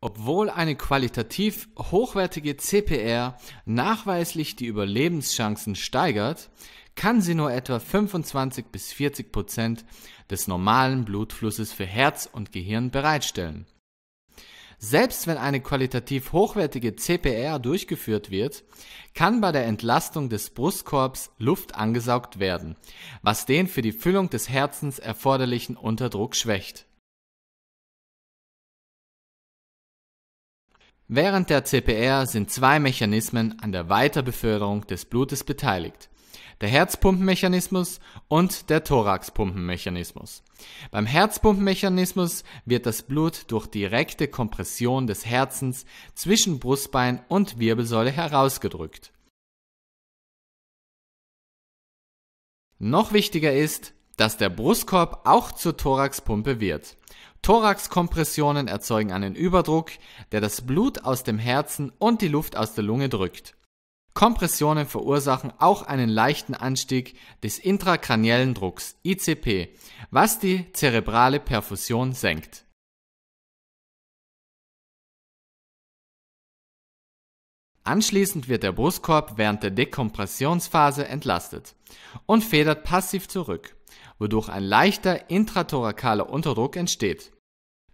Obwohl eine qualitativ hochwertige CPR nachweislich die Überlebenschancen steigert, kann sie nur etwa 25 bis 40 Prozent des normalen Blutflusses für Herz und Gehirn bereitstellen. Selbst wenn eine qualitativ hochwertige CPR durchgeführt wird, kann bei der Entlastung des Brustkorbs Luft angesaugt werden, was den für die Füllung des Herzens erforderlichen Unterdruck schwächt. Während der CPR sind zwei Mechanismen an der Weiterbeförderung des Blutes beteiligt. Der Herzpumpenmechanismus und der Thoraxpumpenmechanismus. Beim Herzpumpenmechanismus wird das Blut durch direkte Kompression des Herzens zwischen Brustbein und Wirbelsäule herausgedrückt. Noch wichtiger ist, dass der Brustkorb auch zur Thoraxpumpe wird. Thoraxkompressionen erzeugen einen Überdruck, der das Blut aus dem Herzen und die Luft aus der Lunge drückt. Kompressionen verursachen auch einen leichten Anstieg des intrakraniellen Drucks ICP, was die zerebrale Perfusion senkt. Anschließend wird der Brustkorb während der Dekompressionsphase entlastet und federt passiv zurück, wodurch ein leichter intratorakaler Unterdruck entsteht.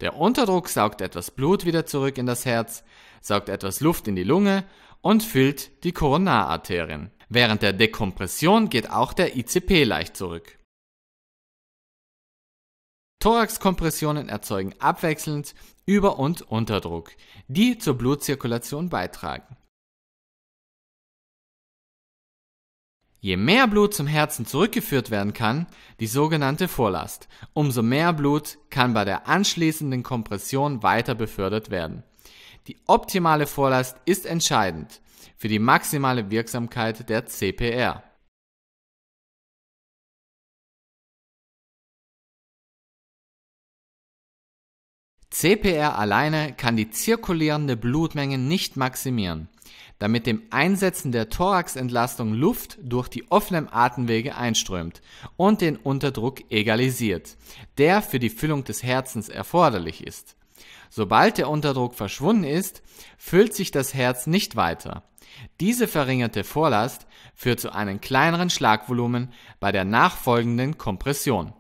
Der Unterdruck saugt etwas Blut wieder zurück in das Herz, saugt etwas Luft in die Lunge und füllt die Koronararterien. Während der Dekompression geht auch der ICP leicht zurück. Thoraxkompressionen erzeugen abwechselnd Über- und Unterdruck, die zur Blutzirkulation beitragen. Je mehr Blut zum Herzen zurückgeführt werden kann, die sogenannte Vorlast, umso mehr Blut kann bei der anschließenden Kompression weiter befördert werden. Die optimale Vorlast ist entscheidend für die maximale Wirksamkeit der CPR. CPR alleine kann die zirkulierende Blutmenge nicht maximieren damit dem Einsetzen der Thoraxentlastung Luft durch die offenen Atemwege einströmt und den Unterdruck egalisiert, der für die Füllung des Herzens erforderlich ist. Sobald der Unterdruck verschwunden ist, füllt sich das Herz nicht weiter. Diese verringerte Vorlast führt zu einem kleineren Schlagvolumen bei der nachfolgenden Kompression.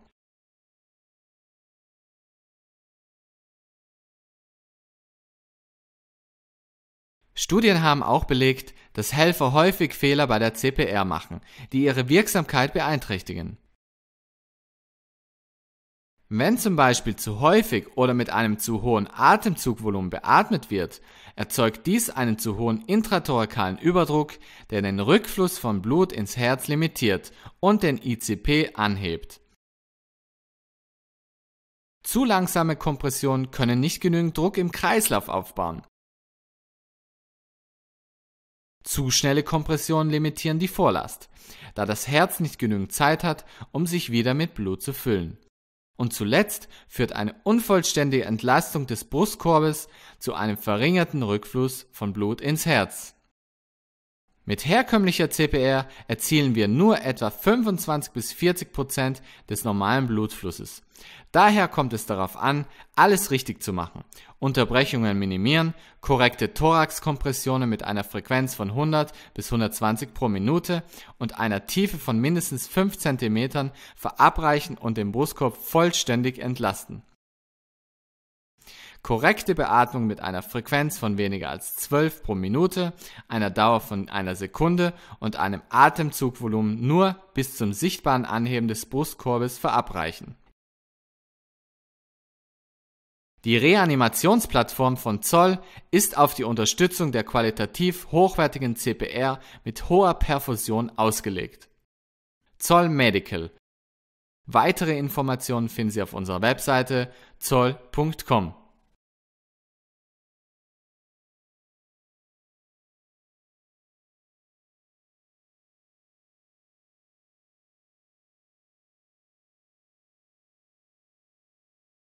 Studien haben auch belegt, dass Helfer häufig Fehler bei der CPR machen, die ihre Wirksamkeit beeinträchtigen. Wenn zum Beispiel zu häufig oder mit einem zu hohen Atemzugvolumen beatmet wird, erzeugt dies einen zu hohen intratorakalen Überdruck, der den Rückfluss von Blut ins Herz limitiert und den ICP anhebt. Zu langsame Kompressionen können nicht genügend Druck im Kreislauf aufbauen. Zu schnelle Kompressionen limitieren die Vorlast, da das Herz nicht genügend Zeit hat, um sich wieder mit Blut zu füllen. Und zuletzt führt eine unvollständige Entlastung des Brustkorbes zu einem verringerten Rückfluss von Blut ins Herz mit herkömmlicher CPR erzielen wir nur etwa 25 bis 40 Prozent des normalen Blutflusses. Daher kommt es darauf an, alles richtig zu machen. Unterbrechungen minimieren, korrekte Thoraxkompressionen mit einer Frequenz von 100 bis 120 pro Minute und einer Tiefe von mindestens 5 cm verabreichen und den Brustkorb vollständig entlasten. Korrekte Beatmung mit einer Frequenz von weniger als 12 pro Minute, einer Dauer von einer Sekunde und einem Atemzugvolumen nur bis zum sichtbaren Anheben des Brustkorbes verabreichen. Die Reanimationsplattform von Zoll ist auf die Unterstützung der qualitativ hochwertigen CPR mit hoher Perfusion ausgelegt. Zoll Medical. Weitere Informationen finden Sie auf unserer Webseite zoll.com.